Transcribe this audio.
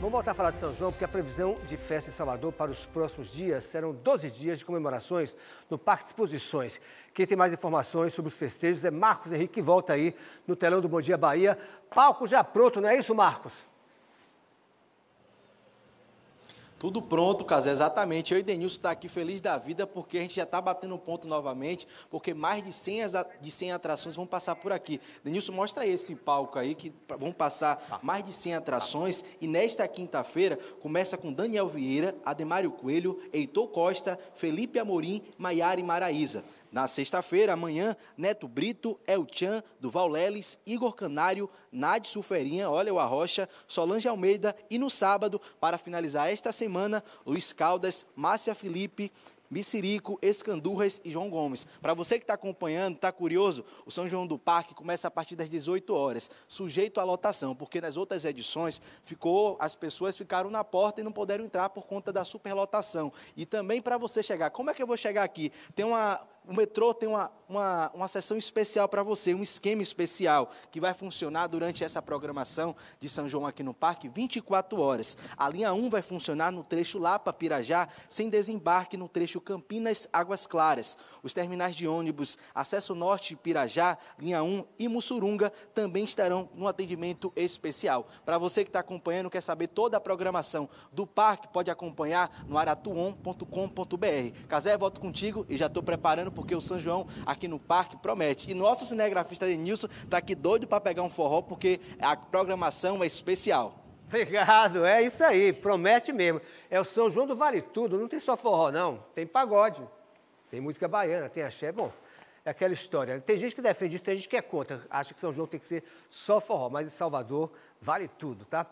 Vamos voltar a falar de São João, porque a previsão de festa em Salvador para os próximos dias serão 12 dias de comemorações no Parque de Exposições. Quem tem mais informações sobre os festejos é Marcos Henrique, que volta aí no telão do Bom Dia Bahia. Palco já pronto, não é isso, Marcos? Tudo pronto, Casé, exatamente. Eu e Denilson está aqui feliz da vida porque a gente já está batendo ponto novamente, porque mais de 100, de 100 atrações vão passar por aqui. Denilson, mostra aí esse palco aí que vão passar tá. mais de 100 atrações e nesta quinta-feira começa com Daniel Vieira, Ademário Coelho, Heitor Costa, Felipe Amorim, Maiara e Maraíza. Na sexta-feira, amanhã, Neto Brito, Elchan, Duval Leles, Igor Canário, Nade Sulferinha, Olha o Arrocha, Solange Almeida e no sábado, para finalizar esta semana, Luiz Caldas, Márcia Felipe, Missirico, Escandurras e João Gomes. Para você que está acompanhando, está curioso, o São João do Parque começa a partir das 18 horas, sujeito à lotação, porque nas outras edições ficou, as pessoas ficaram na porta e não puderam entrar por conta da superlotação. E também para você chegar, como é que eu vou chegar aqui? Tem uma o metrô tem uma, uma, uma sessão especial para você, um esquema especial que vai funcionar durante essa programação de São João aqui no parque 24 horas. A linha 1 vai funcionar no trecho Lapa Pirajá, sem desembarque no trecho Campinas Águas Claras. Os terminais de ônibus Acesso Norte Pirajá, linha 1 e Mussurunga também estarão no atendimento especial. Para você que está acompanhando, quer saber toda a programação do parque, pode acompanhar no aratuon.com.br. Casé, volto contigo e já estou preparando porque o São João aqui no parque promete. E nosso cinegrafista Denilson está aqui doido para pegar um forró, porque a programação é especial. Obrigado, é isso aí, promete mesmo. É o São João do Vale Tudo, não tem só forró, não. Tem pagode, tem música baiana, tem axé. Bom, é aquela história. Tem gente que defende isso, tem gente que é contra. Acha que São João tem que ser só forró, mas em Salvador vale tudo, tá?